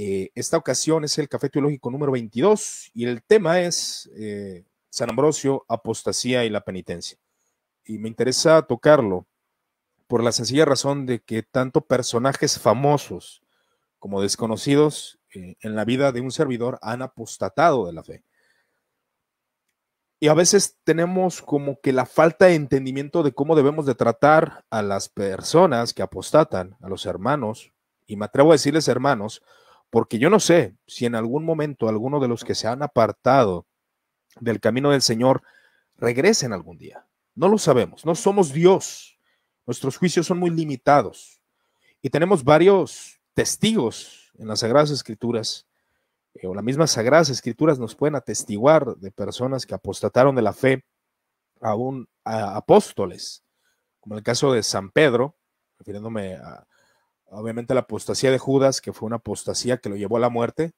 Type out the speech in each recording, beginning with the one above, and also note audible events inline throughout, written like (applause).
Eh, esta ocasión es el café teológico número 22 y el tema es eh, San Ambrosio, apostasía y la penitencia. Y me interesa tocarlo por la sencilla razón de que tanto personajes famosos como desconocidos eh, en la vida de un servidor han apostatado de la fe. Y a veces tenemos como que la falta de entendimiento de cómo debemos de tratar a las personas que apostatan, a los hermanos, y me atrevo a decirles hermanos, porque yo no sé si en algún momento alguno de los que se han apartado del camino del Señor regresen algún día. No lo sabemos, no somos Dios. Nuestros juicios son muy limitados. Y tenemos varios testigos en las Sagradas Escrituras, eh, o las mismas Sagradas Escrituras nos pueden atestiguar de personas que apostataron de la fe, aún a apóstoles, como el caso de San Pedro, refiriéndome a, obviamente la apostasía de Judas, que fue una apostasía que lo llevó a la muerte,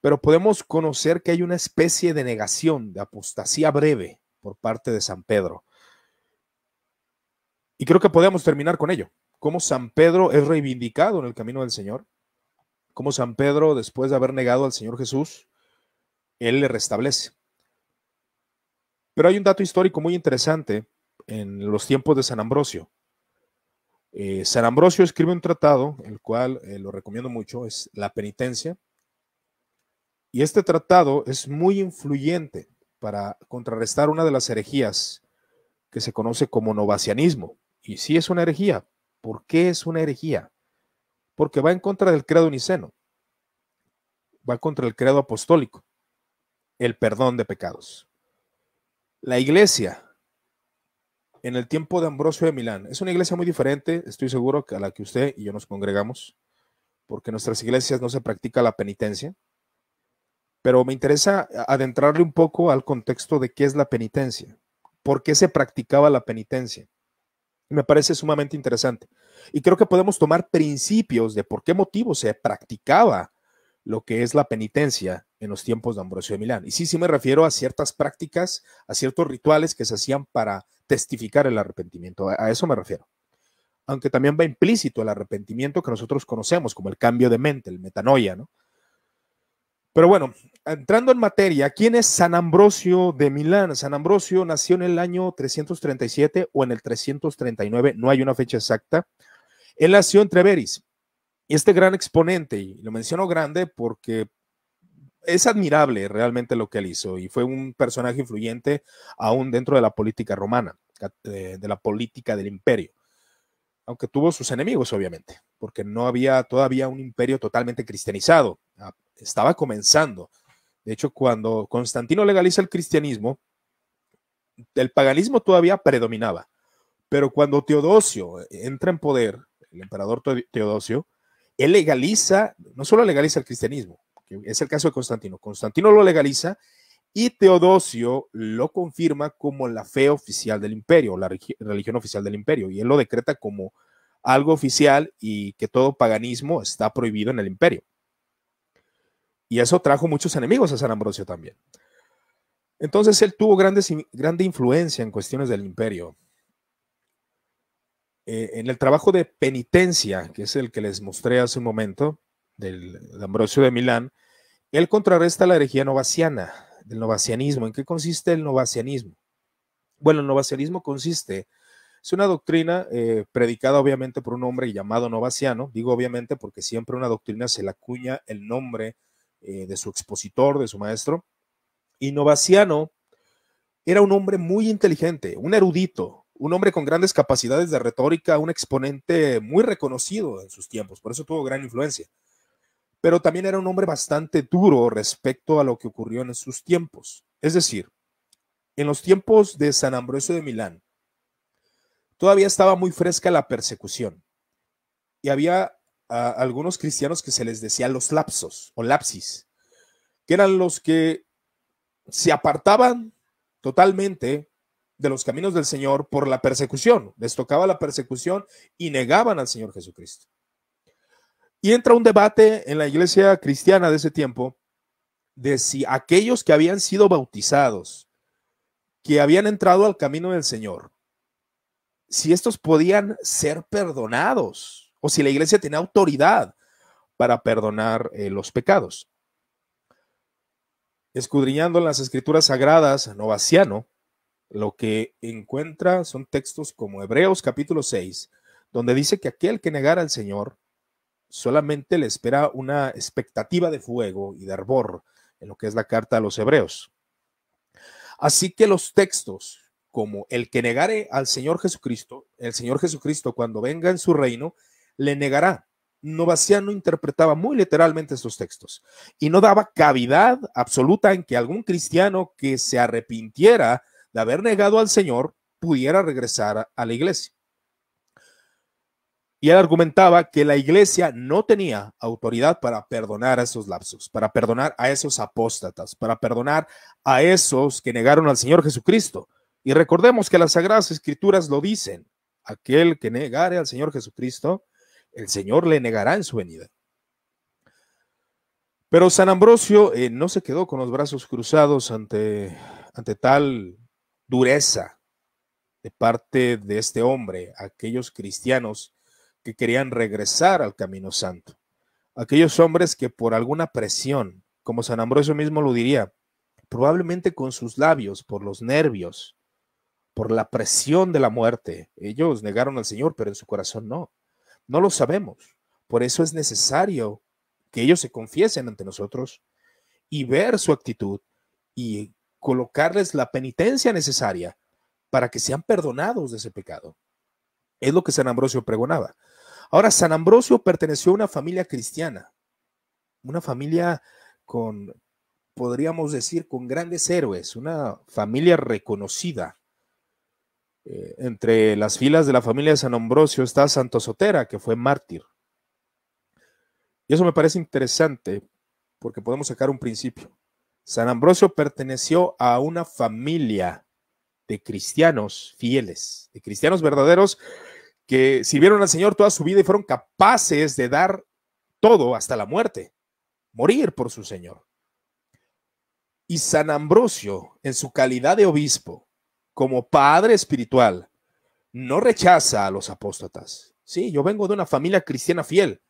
pero podemos conocer que hay una especie de negación, de apostasía breve por parte de San Pedro. Y creo que podemos terminar con ello. Cómo San Pedro es reivindicado en el camino del Señor, cómo San Pedro, después de haber negado al Señor Jesús, él le restablece. Pero hay un dato histórico muy interesante en los tiempos de San Ambrosio. Eh, San Ambrosio escribe un tratado, el cual eh, lo recomiendo mucho, es La Penitencia. Y este tratado es muy influyente para contrarrestar una de las herejías que se conoce como novacianismo. Y sí es una herejía. ¿Por qué es una herejía? Porque va en contra del credo niceno, va contra el credo apostólico, el perdón de pecados. La iglesia en el tiempo de Ambrosio de Milán. Es una iglesia muy diferente, estoy seguro, que a la que usted y yo nos congregamos, porque en nuestras iglesias no se practica la penitencia. Pero me interesa adentrarle un poco al contexto de qué es la penitencia, por qué se practicaba la penitencia. Me parece sumamente interesante. Y creo que podemos tomar principios de por qué motivo se practicaba lo que es la penitencia en los tiempos de Ambrosio de Milán. Y sí, sí me refiero a ciertas prácticas, a ciertos rituales que se hacían para testificar el arrepentimiento. A, eso me refiero. Aunque también va implícito el arrepentimiento que nosotros conocemos como el cambio de mente, el metanoia, ¿no? Pero bueno, entrando en materia, ¿quién es San Ambrosio de Milán? San Ambrosio nació en el año 337 o en el 339, no hay una fecha exacta. Él nació en Treveris, y este gran exponente, y lo menciono grande porque es admirable realmente lo que él hizo y fue un personaje influyente aún dentro de la política romana, de la política del imperio, aunque tuvo sus enemigos obviamente, porque no había todavía un imperio totalmente cristianizado, estaba comenzando. De hecho, cuando Constantino legaliza el cristianismo, el paganismo todavía predominaba, pero cuando Teodosio eh, entra en poder, el emperador Teodosio, él legaliza, no solo legaliza el cristianismo, que es el caso de Constantino, Constantino lo legaliza y Teodosio lo confirma como la fe oficial del imperio, la religión oficial del imperio, y él lo decreta como algo oficial y que todo paganismo está prohibido en el imperio. Y eso trajo muchos enemigos a San Ambrosio también. Entonces él tuvo grandes, grande influencia en cuestiones del imperio. Eh, en el trabajo de penitencia, que es el que les mostré hace un momento, del, Ambrosio de Milán, él contrarresta la herejía novaciana, del novacianismo. ¿En qué consiste el novacianismo? Bueno, el novacianismo consiste, es una doctrina eh, predicada obviamente por un hombre llamado novaciano, digo obviamente porque siempre una doctrina se la acuña el nombre eh, de su expositor, de su maestro, y novaciano era un hombre muy inteligente, un erudito, un hombre con grandes capacidades de retórica, un exponente muy reconocido en sus tiempos, por eso tuvo gran influencia. Pero también era un hombre bastante duro respecto a lo que ocurrió en sus tiempos. Es decir, en los tiempos de San Ambrosio de Milán, todavía estaba muy fresca la persecución y había algunos cristianos que se les decía los lapsos o lapsis, que eran los que se apartaban totalmente de los caminos del Señor por la persecución. Les tocaba la persecución y negaban al Señor Jesucristo. Y entra un debate en la iglesia cristiana de ese tiempo de si aquellos que habían sido bautizados, que habían entrado al camino del Señor, si estos podían ser perdonados o si la iglesia tenía autoridad para perdonar eh, los pecados. Escudriñando las escrituras sagradas, Novaciano lo que encuentra son textos como Hebreos capítulo 6, donde dice que aquel que negara al Señor solamente le espera una expectativa de fuego y de arbor en lo que es la carta a los Hebreos. Así que los textos como el que negare al Señor Jesucristo, el Señor Jesucristo cuando venga en su reino, le negará. Novaciano interpretaba muy literalmente estos textos y no daba cavidad absoluta en que algún cristiano que se arrepintiera haber negado al Señor, pudiera regresar a la iglesia. Y él argumentaba que la iglesia no tenía autoridad para perdonar a esos lapsos, para perdonar a esos apóstatas, para perdonar a esos que negaron al Señor Jesucristo. Y recordemos que las Sagradas Escrituras lo dicen, aquel que negare al Señor Jesucristo, el Señor le negará en su venida. Pero San Ambrosio eh, no se quedó con los brazos cruzados ante, ante tal dureza de parte de este hombre, aquellos cristianos que querían regresar al camino santo, aquellos hombres que por alguna presión, como San Ambrosio mismo lo diría, probablemente con sus labios, por los nervios, por la presión de la muerte, ellos negaron al Señor, pero en su corazón no. No lo sabemos. Por eso es necesario que ellos se confiesen ante nosotros y ver su actitud y colocarles la penitencia necesaria para que sean perdonados de ese pecado. Es lo que San Ambrosio pregonaba. Ahora, San Ambrosio perteneció a una familia cristiana, una familia con, podríamos decir, con grandes héroes, una familia reconocida. Eh, entre las filas de la familia de San Ambrosio está Santo Sotera, que fue mártir. Y eso me parece interesante porque podemos sacar un principio. San Ambrosio perteneció a una familia de cristianos fieles, de cristianos verdaderos que sirvieron al Señor toda su vida y fueron capaces de dar todo hasta la muerte, morir por su Señor. Y San Ambrosio, en su calidad de obispo, como padre espiritual, no rechaza a los apóstatas. Sí, yo vengo de una familia cristiana fiel.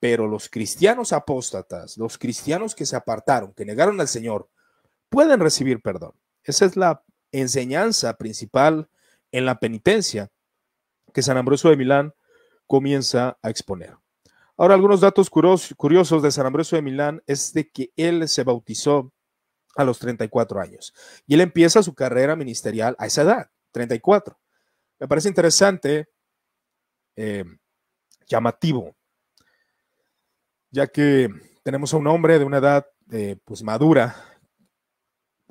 Pero los cristianos apóstatas, los cristianos que se apartaron, que negaron al Señor, pueden recibir perdón. Esa es la enseñanza principal en la penitencia que San Ambrosio de Milán comienza a exponer. Ahora, algunos datos curiosos de San Ambrosio de Milán es de que él se bautizó a los 34 años y él empieza su carrera ministerial a esa edad, 34. Me parece interesante, eh, llamativo, ya que tenemos a un hombre de una edad eh, pues madura,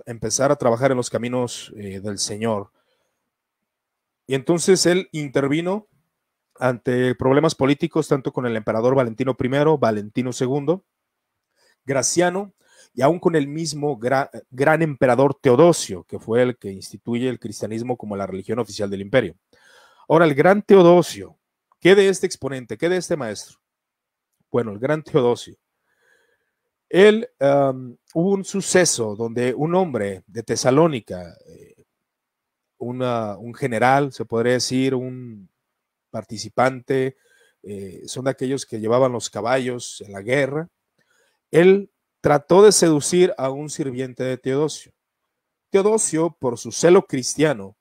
empezar a trabajar en los caminos eh, del Señor. Y entonces él intervino ante problemas políticos, tanto con el emperador Valentino I, Valentino II, Graciano, y aún con el mismo gran emperador Teodosio, que fue el que instituye el cristianismo como la religión oficial del imperio. Ahora, el gran Teodosio, ¿qué de este exponente, qué de este maestro? bueno, el gran Teodosio. Él, hubo un suceso donde un hombre de Tesalónica, eh, un general, se podría decir, un participante, eh, son de aquellos que llevaban los caballos en la guerra, él trató de seducir a un sirviente de Teodosio. Teodosio, por su celo cristiano,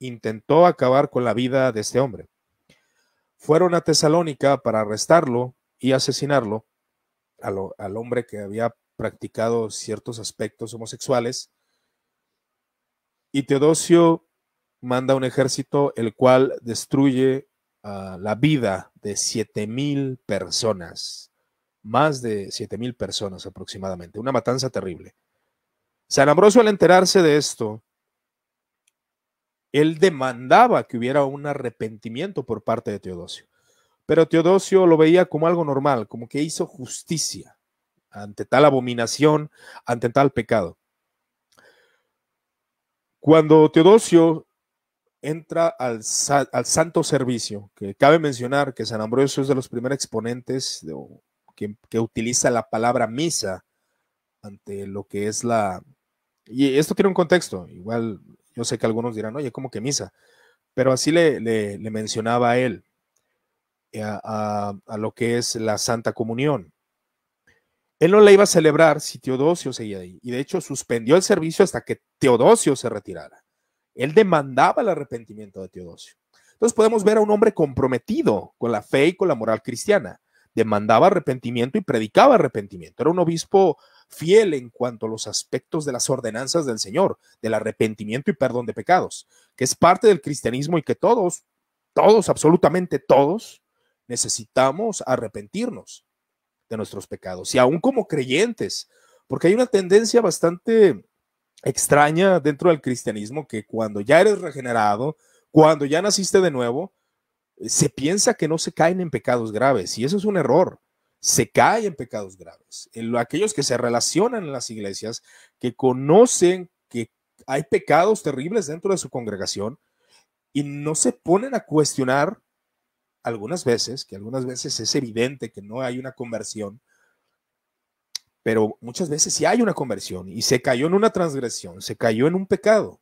intentó acabar con la vida de este hombre. Fueron a Tesalónica para arrestarlo, y asesinarlo al hombre que había practicado ciertos aspectos homosexuales. Y Teodosio manda un ejército el cual destruye ah, la vida de 7.000 personas, más de 7.000 personas aproximadamente, una matanza terrible. San Ambrosio al enterarse de esto, él demandaba que hubiera un arrepentimiento por parte de Teodosio. Pero Teodosio lo veía como algo normal, como que hizo justicia ante tal abominación, ante tal pecado. Cuando Teodosio entra al, santo servicio, que cabe mencionar que San Ambrosio es de los primeros exponentes que, utiliza la palabra misa ante lo que es la... Y esto tiene un contexto, igual yo sé que algunos dirán, oye, ¿cómo que misa? Pero así le, le mencionaba a él. Eh, a, lo que es la Santa Comunión. Él no la iba a celebrar si Teodosio seguía ahí, y de hecho suspendió el servicio hasta que Teodosio se retirara. Él demandaba el arrepentimiento de Teodosio. Entonces podemos ver a un hombre comprometido con la fe y con la moral cristiana. Demandaba arrepentimiento y predicaba arrepentimiento. Era un obispo fiel en cuanto a los aspectos de las ordenanzas del Señor, del arrepentimiento y perdón de pecados, que es parte del cristianismo y que todos, todos, absolutamente todos, necesitamos arrepentirnos de nuestros pecados y aún como creyentes, porque hay una tendencia bastante extraña dentro del cristianismo que cuando ya eres regenerado, cuando ya naciste de nuevo, se piensa que no se caen en pecados graves y eso es un error. Se caen en pecados graves. En aquellos que se relacionan en las iglesias, que conocen que hay pecados terribles dentro de su congregación y no se ponen a cuestionar algunas veces, que algunas veces es evidente que no hay una conversión, pero muchas veces sí hay una conversión y se cayó en una transgresión, se cayó en un pecado.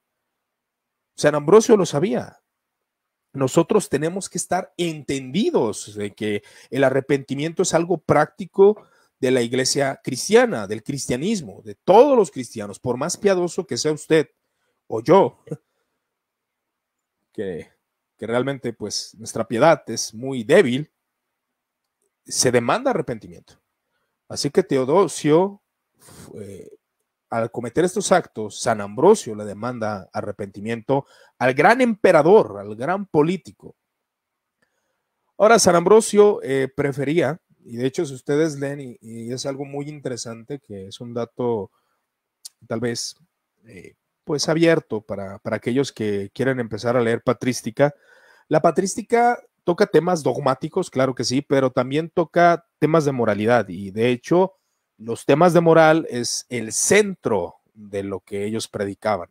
San Ambrosio lo sabía. Nosotros tenemos que estar entendidos de que el arrepentimiento es algo práctico de la iglesia cristiana, del cristianismo, de todos los cristianos, por más piadoso que sea usted o yo, (laughs) que que realmente pues nuestra piedad es muy débil, se demanda arrepentimiento. Así que Teodosio, al cometer estos actos, San Ambrosio le demanda arrepentimiento al gran emperador, al gran político. Ahora, San Ambrosio eh, prefería, y de hecho si ustedes leen, y, es algo muy interesante, que es un dato tal vez eh, pues abierto para, aquellos que quieren empezar a leer patrística. La patrística toca temas dogmáticos, claro que sí, pero también toca temas de moralidad y de hecho los temas de moral es el centro de lo que ellos predicaban.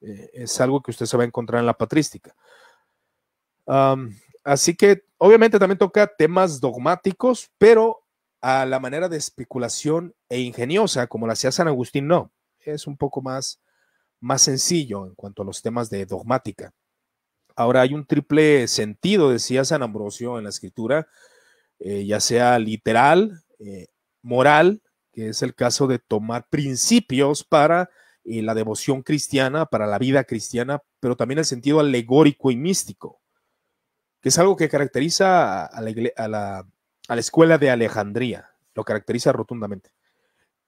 Eh, es algo que usted se va a encontrar en la patrística. así que obviamente también toca temas dogmáticos, pero a la manera de especulación e ingeniosa, como la hacía San Agustín, no. Es un poco más más sencillo en cuanto a los temas de dogmática. Ahora hay un triple sentido, decía San Ambrosio en la escritura, eh, ya sea literal, eh, moral, que es el caso de tomar principios para eh, la devoción cristiana, para la vida cristiana, pero también el sentido alegórico y místico, que es algo que caracteriza a la, a la escuela de Alejandría, lo caracteriza rotundamente.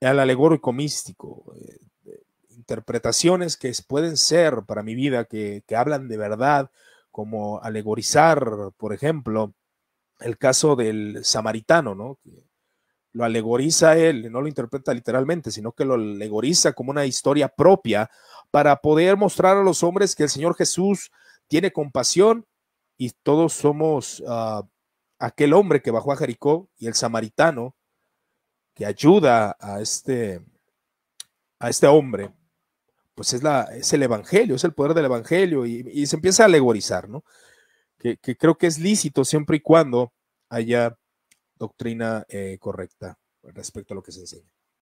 Al alegórico místico, interpretaciones que pueden ser para mi vida, que, que hablan de verdad, como alegorizar, por ejemplo, el caso del samaritano, ¿no? Que lo alegoriza él, no lo interpreta literalmente, sino que lo alegoriza como una historia propia para poder mostrar a los hombres que el Señor Jesús tiene compasión y todos somos ah, aquel hombre que bajó a Jericó y el samaritano que ayuda a este, a este hombre pues es, la, es el Evangelio, es el poder del Evangelio y, se empieza a alegorizar, ¿no? Que, creo que es lícito siempre y cuando haya doctrina eh, correcta respecto a lo que se enseña.